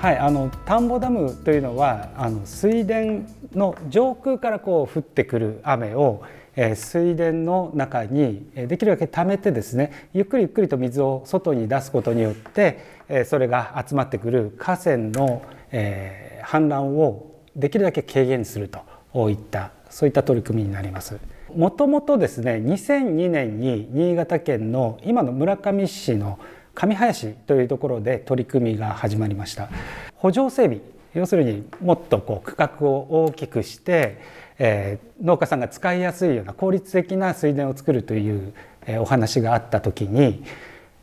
はい、あの田んぼダムというのはあの水田の上空からこう降ってくる雨を、えー、水田の中に、えー、できるだけ溜めてですねゆっくりゆっくりと水を外に出すことによって、えー、それが集まってくる河川の、えー、氾濫をできるだけ軽減するといったそういった取り組みになります。もともとですね2002年に新潟県の今の村上市の上林というところで取り組みが始まりました補助整備要するにもっとこう区画を大きくして、えー、農家さんが使いやすいような効率的な水田を作るという、えー、お話があった時に、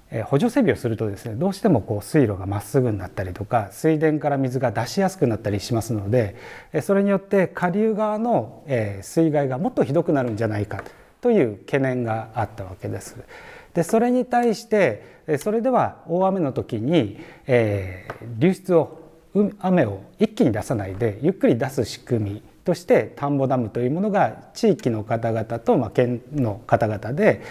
えー、補助整備をするとですねどうしてもこう水路がまっすぐになったりとか水田から水が出しやすくなったりしますので、えそれによって下流側の、え水害がもっとひどくなるんじゃないかという懸念があったわけです。でそれに対してそれでは大雨の時に、えー、流出を雨を一気に出さないでゆっくり出す仕組みとして田んぼダムというものが地域の方々と、まあ、県の方々で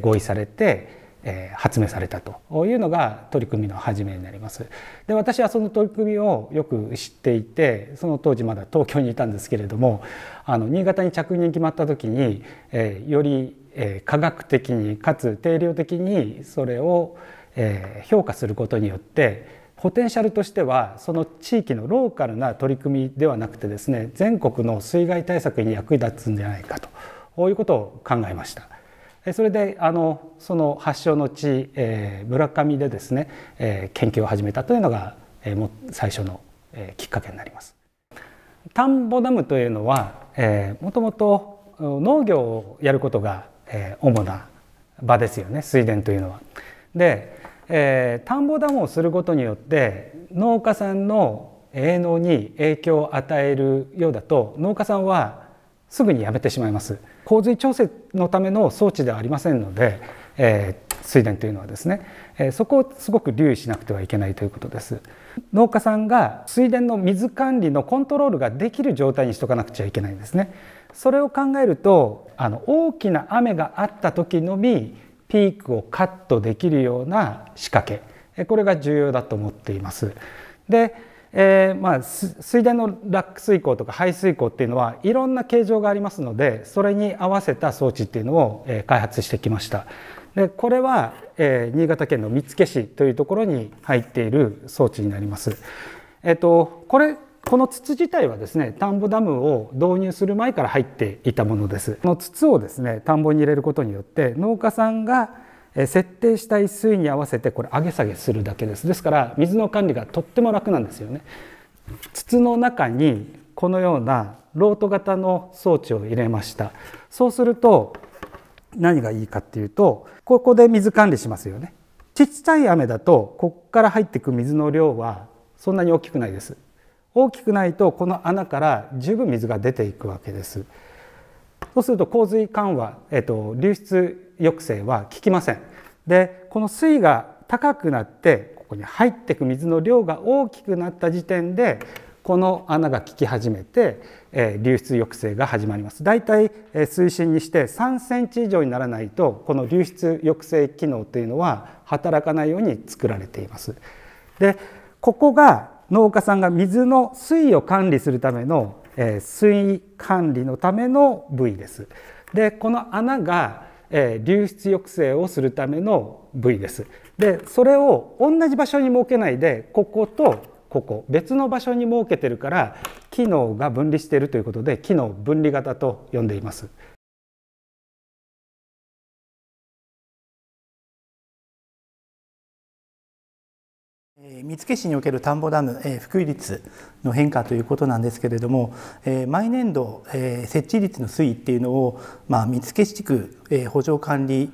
合意されてえー、発明されたというのが取り組みの始めになります。で私はその取り組みをよく知っていてその当時まだ東京にいたんですけれどもあの新潟に着任決まった時に、えー、より、えー、科学的にかつ定量的にそれを、えー、評価することによってポテンシャルとしてはその地域のローカルな取り組みではなくてですね全国の水害対策に役立つんじゃないかとこういうことを考えました。それであのその発祥の地、えー、村上でですね、えー、研究を始めたというのが、えー、も最初の、えー、きっかけになります。田んぼダムというのは、えー、もともと農業をやることが、えー、主な場ですよね水田というのは。で、えー、田んぼダムをすることによって農家さんの営農に影響を与えるようだと農家さんはすぐにやめてしまいます洪水調整のための装置ではありませんので、えー、水田というのはですね、えー、そこをすごく留意しなくてはいけないということです農家さんが水田の水管理のコントロールができる状態にしとかなくちゃいけないんですねそれを考えるとあの大きな雨があった時のみピークをカットできるような仕掛けこれが重要だと思っていますでえー、まあ、水田のラック水溝とか排水溝っていうのはいろんな形状がありますのでそれに合わせた装置っていうのを、えー、開発してきましたでこれは、えー、新潟県の見附市というところに入っている装置になります、えーと、とこれこの筒自体はですね田んぼダムを導入する前から入っていたものですこの筒をですね田んぼに入れることによって農家さんが設定したい水位に合わせてこれ上げ下げするだけですですから水の管理がとっても楽なんですよね筒の中にこのようなロート型の装置を入れましたそうすると何がいいかっていうとここで水管理しますよねちっちゃい雨だとここから入ってく水の量はそんなに大きくないです大きくないとこの穴から十分水が出ていくわけですそうすると洪水緩和、えっと、流出抑制は効きません。でこの水位が高くなってここに入ってく水の量が大きくなった時点でこの穴が効き始めて、え流出抑制が始まりますだいたい、え水深にして3センチ以上にならないとこの流出抑制機能というのは働かないように作られていますでここが農家さんが水の水位を管理するためのえー、水位管理のための部位です。でこの穴が、えー、流出抑制をするための部位です。でそれを同じ場所に設けないでこことここ別の場所に設けてるから機能が分離しているということで機能分離型と呼んでいます。見附市における田んぼダム、福井率の変化ということなんですけれども、毎年度、設置率の推移っていうのを、まあ、見附市地区、補助管理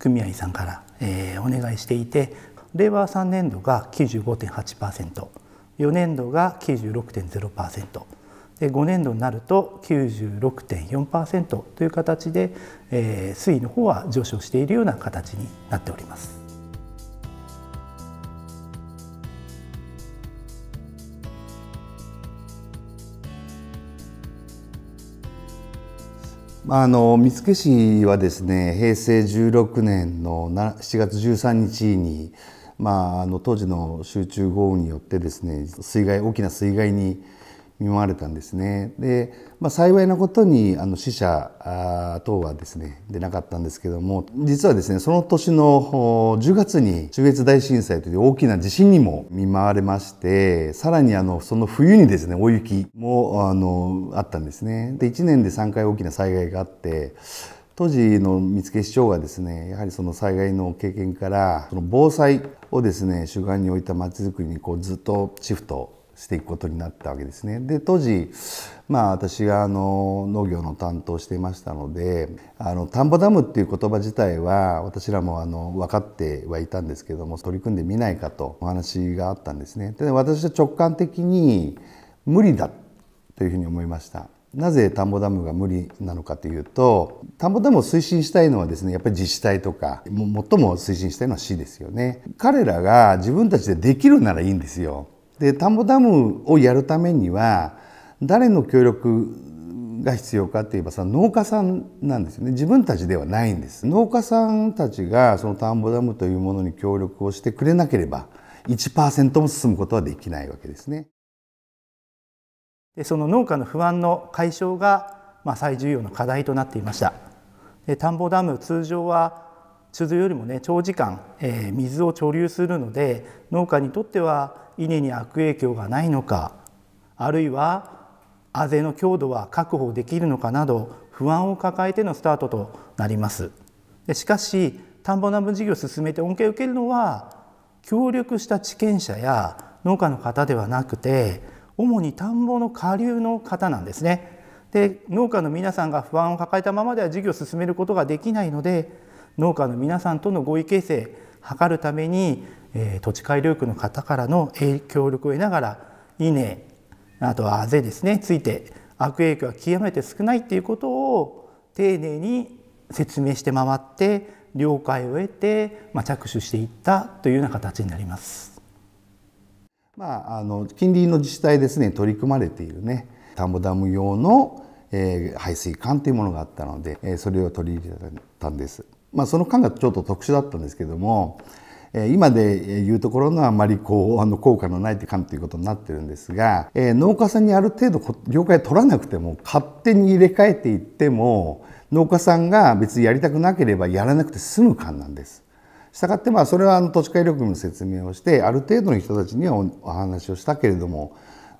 組合さんから、お願いしていて令和3年度が 95.8%4 年度が96.0%で5年度になると96.4%という形で、推移の方は上昇しているような形になっております。あの見附市はですね平成16年の7月13日に、まあ、あの当時の集中豪雨によってですね水害大きな水害に見舞われたんですね。で、まあ、幸いなことにあの死者等はですね出なかったんですけども実はですねその年の10月に中越大震災という大きな地震にも見舞われましてさらにあのその冬にですね大雪もあのあったんですね。で1年で3回大きな災害があって当時の見附市長がですねやはりその災害の経験からその防災をですね主眼に置いたまちづくりにこうずっとシフトしていくことになったわけですね。で当時、まあ、私があの農業の担当していましたのであの田んぼダムっていう言葉自体は私らもあの分かってはいたんですけども取り組んでみないかとお話があったんですね。で私は直感的に無理だというふうに思いました。なぜ田んぼダムが無理なのかというと田んぼダムを推進したいのはですねやっぱり自治体とか最も推進したいのは市ですよね彼らが自分たちでできるならいいんですよで田んぼダムをやるためには誰の協力が必要かって言えばさ農家さんなんですよね自分たちではないんです農家さんたちがその田んぼダムというものに協力をしてくれなければ1%も進むことはできないわけですねでその農家の不安の解消がまあ最重要な課題となっていましたで田んぼダム通常は通常よりもね長時間、えー、水を貯留するので農家にとっては稲に悪影響がないのかあるいはあぜの強度は確保できるのかなど不安を抱えてのスタートとなりますでしかし田んぼナム事業を進めて恩恵を受けるのは協力した地権者や農家の方ではなくて主に田んぼの下流の方なんですねで農家の皆さんが不安を抱えたままでは事業を進めることができないので農家の皆さんとの合意形成図るためにえー、土地改良区の方からの影響力を得ながら稲あとはあぜですねついて悪影響は極めて少ないっていうことを丁寧に説明して回って了解を得て、まあ、着手していったというような形になります。まあ、あの近隣の自治体ですね取り組まれているね田んぼダム用の、えー、排水管というものがあったので、えー、それを取り入れたんです。まあ、その管がちょっと特殊だったんですけども今でいうところのあまりこうあの効果のない手っということになってるんですが、え農家さんにある程度業界取らなくても勝手に入れ替えていっても農家さんが別にやりたくなければやらなくて済む缶なんです。したがってまあそれはあの土地改良組の説明をしてある程度の人たちにはお話をしたけれども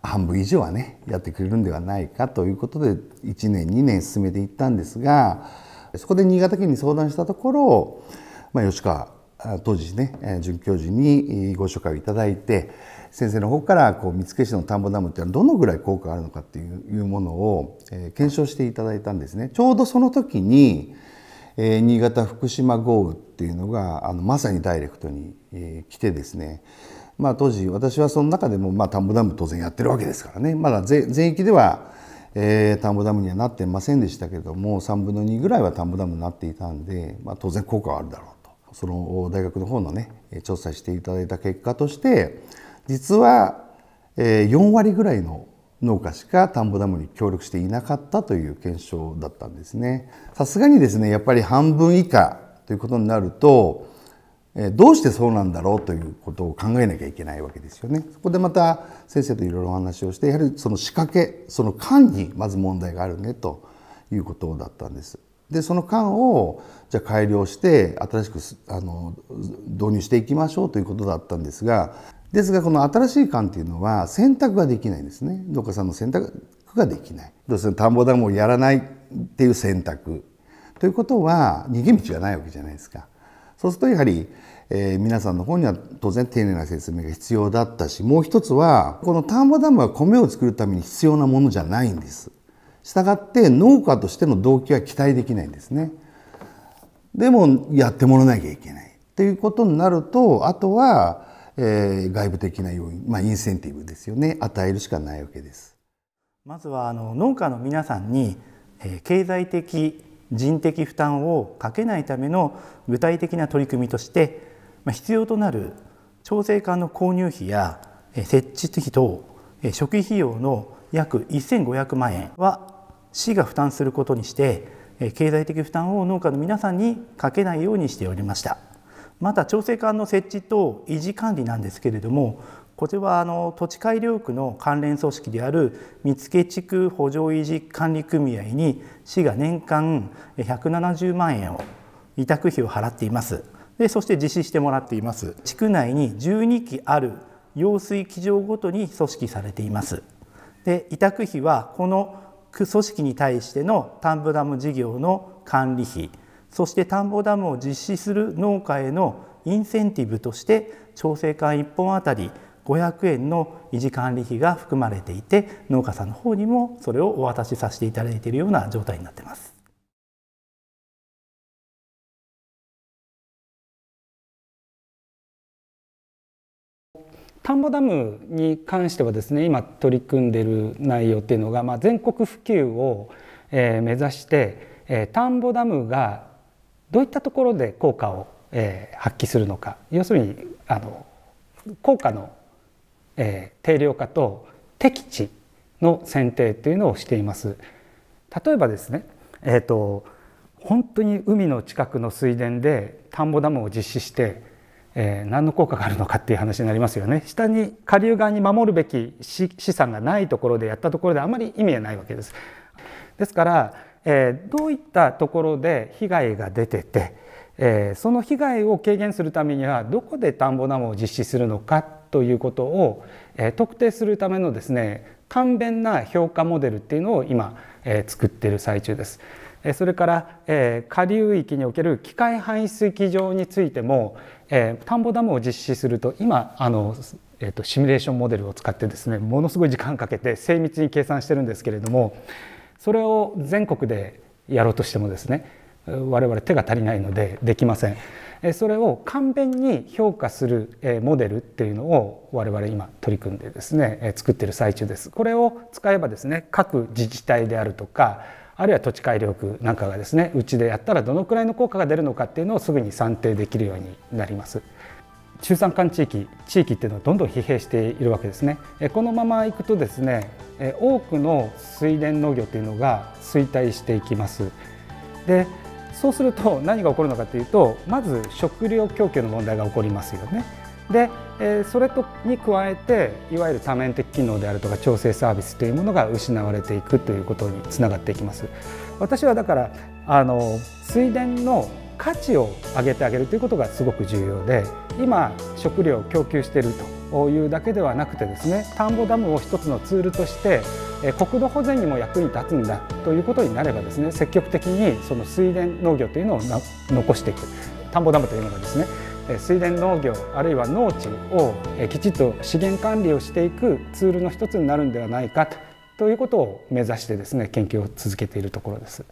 半分以上はねやってくれるんではないかということで1年2年進めていったんですがそこで新潟県に相談したところ、まあ、吉川当時ね准教授にご紹介をいただいて先生の方からこう見附市の田んぼダムっていうのはどのぐらい効果があるのかっていうものを検証していただいたんですね。ちょうどその時に新潟福島豪雨っていうのがあのまさにダイレクトに来てですねまあ当時私はその中でもまあ田んぼダム当然やってるわけですからねまだ全域ではえ田んぼダムにはなってませんでしたけれども3分の2ぐらいは田んぼダムになっていたんで、まあ、当然効果はあるだろうその大学の方のね調査していただいた結果として実は4割ぐらいの農家しか田んぼダムに協力していなかったという検証だったんですね。さすがにですねやっぱり半分以下ということになるとどうしてそうなんだろうということを考えなきゃいけないわけですよね。そこでまた先生といろいろお話をしてやはりその仕掛けその管理まず問題があるねということだったんです。でその缶をじゃ改良して新しくあの導入していきましょうということだったんですがですがこの新しい缶っていうのは選択ができないんですね農家さんの選択ができないどうせ田んぼだもやらないっていう選択ということは逃げ道がないわけじゃないですか。そうするとやはり、えー、皆さんの方には当然丁寧な説明が必要だったしもう一つはこの田んぼダムは米を作るために必要なものじゃないんです。したがって農家としての動機は期待できないんですね。でもやってもらわなきゃいけないということになるとあとは、えー、外部的な要因、まあ、インセンティブですよね与えるしかないわけです。まずはあの農家の皆さんに、えー、経済的人的負担をかけないための具体的な取り組みとして、まあ、必要となる調整管の購入費やえ設置費等え初期費用の約1500万円は市が負担することにして経済的負担を農家の皆さんにかけないようにしておりましたまた調整管の設置と維持管理なんですけれどもこちらはあの土地改良区の関連組織である見附地区補助維持管理組合に市が年間170万円を委託費を払っていますでそして実施してもらっています地区内に12基ある用水基場ごとに組織されていますで委託費はこの組織に対しての田んぼダム事業の管理費そして田んぼダムを実施する農家へのインセンティブとして調整管1本あたり500円の維持管理費が含まれていて農家さんの方にもそれをお渡しさせていただいているような状態になってます。田んぼダムに関してはですね今取り組んでる内容っていうのが、まあ、全国普及を、え目指して、え田んぼダムがどういったところで効果を、え発揮するのか要するにあの効果の、え定量化と適地の選定というのをしています。例えばですね、えーと本当に海の近くの水田で田んぼダムを実施してえー、何の効果があるのかっていう話になりますよね下に下流側に守るべき資産がないところでやったところであまり意味がないわけです。ですから、えー、どういったところで被害が出てて、えー、その被害を軽減するためにはどこで田んぼダムを実施するのかということを、え特定するためのですね簡便な評価モデルっていうのを今、え作っている最中です。それから、えー、下流域における機械排水機場についても、えー、田んぼダムを実施すると今あの、えーと、シミュレーションモデルを使ってですねものすごい時間かけて精密に計算してるんですけれどもそれを全国でやろうとしてもですね我々手が足りないのでできません。それを簡便に評価するモデルっていうのを我々今取り組んでですね作ってる最中です。これを使えばですね各自治体であるとかあるいは土地改良区なんかがですねうちでやったらどのくらいの効果が出るのかっていうのをすぐに算定できるようになります。中山間地域地域っていうのはどんどん疲弊しているわけですねこのままいくとですね多くの水田農業っていうのが衰退していきますでそうすると何が起こるのかというとまず食料供給の問題が起こりますよねで、えそれとに加えていわゆる多面的機能であるとか調整サービスというものが失われていくということにつながっていきます私はだからあの水田の価値を上げてあげるということがすごく重要で今食料を供給しているというだけではなくてですね田んぼダムを一つのツールとして国土保全にも役に立つんだということになればですね積極的にその水田農業というのを残していく田んぼダムというのがですね水田農業あるいは農地をきちっと資源管理をしていくツールの一つになるんではないかということを目指してですね研究を続けているところです。